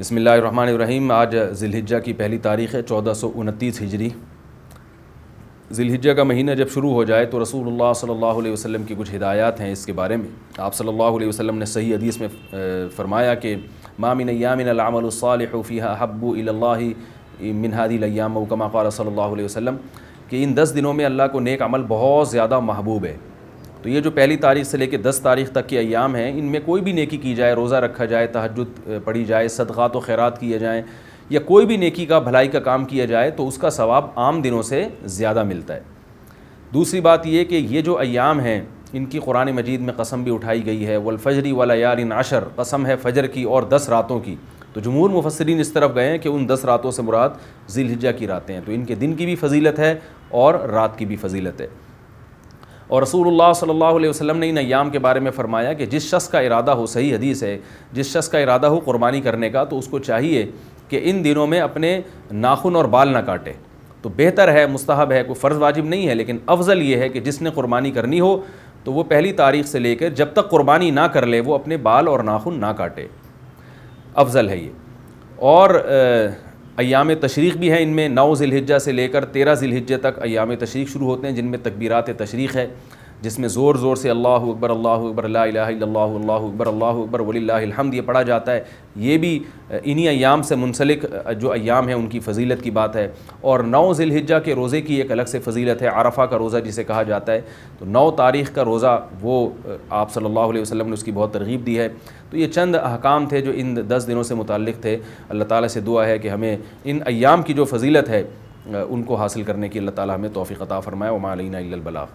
बसमीम आज जिलहिजा की पहली तारीख़ है चौदह सौ उनतीस हिजरी जिलहिजा का महीना जब शुरू हो जाए तो रसूलुल्लाह सल्लल्लाहु अलैहि वसल्लम की कुछ हिदायत हैं इसके बारे में आप सल्लल्लाहु अलैहि वसल्लम ने सही हदीस में फ़रमाया कि मामिन यामिनफ़ी हब्बू मिनहादी लयाम कमा क़ाल कि इन दस दिनों में अल्लाह को नेक अमल बहुत ज़्यादा महबूब है तो ये जो पहली तारीख से लेकर दस तारीख तक के अयाम हैं इनमें कोई भी नेकी की जाए रोज़ा रखा जाए तहजद पढ़ी जाए सदक़ात व खैरत किए जाएँ या कोई भी नेकी का भलाई का काम किया जाए तो उसका सवाब आम दिनों से ज़्यादा मिलता है दूसरी बात ये कि ये जो अयाम हैं इनकी कुरान मजीद में कसम भी उठाई गई है वलफजरी वाला यार इन आशर कसम है फजर की और दस रातों की तो जमूर मुफसरीन इस तरफ गए हैं कि उन दस रातों से मुराद जिलहिजा की रातें हैं तो इनके दिन की भी फजीलत है और रात की भी फजीलत है और रसूल सल्लल्लाहु अलैहि वसल्लम ने नयाम के बारे में फ़रमाया कि जिस शख्स का इरादा हो सही हदीस है जिस शख्स का इरादा हो कुर्बानी करने का तो उसको चाहिए कि इन दिनों में अपने नाखून और बाल ना काटे तो बेहतर है मस्तहब है कोई फ़र्ज़ वाजिब नहीं है लेकिन अफजल ये है कि जिसने कुर्बानी करनी हो तो वो पहली तारीख से लेकर जब तक कुर्बानी ना कर ले वो अपने बाल और नाखुन ना काटे अफजल है ये और अयाम तशरीक़ भी हैं इनमें नौ ज़िलहिजा से लेकर तेरह ज़िलहिजा तक अयाम तशरीक़ शुरू होते हैं जिनमें तकबीरत तशरीक़ है जिसमें ज़ोर ज़ोर से अल्लाह अकबर अल्लाह अकबर अल्लाह अकबर अल्लाह अकबर वलीहमद ये पढ़ा जाता है ये भी इन्हीं अयाम से मुनसलिक जो अयाम है उनकी फ़जीलत की बात है और नौ ज़िलहिजा के रोज़े की एक अलग से फजीलत है आरफ़ा का रोज़ा जिसे कहा जाता है तो नौ तारीख़ का रोज़ा वो आप सल्लल्लाहु अलैहि वसल्लम ने उसकी बहुत तरगीब दी है तो ये चंद अहकाम थे जो इन दस दिनों से मुतक़ थे अल्लाह ताली से दुआ है कि हमें इन अयाम की जो फजीलत है उनको हासिल करने की अल्लाह ताली हमें तोफ़ी अता फ़रमाए वमालबला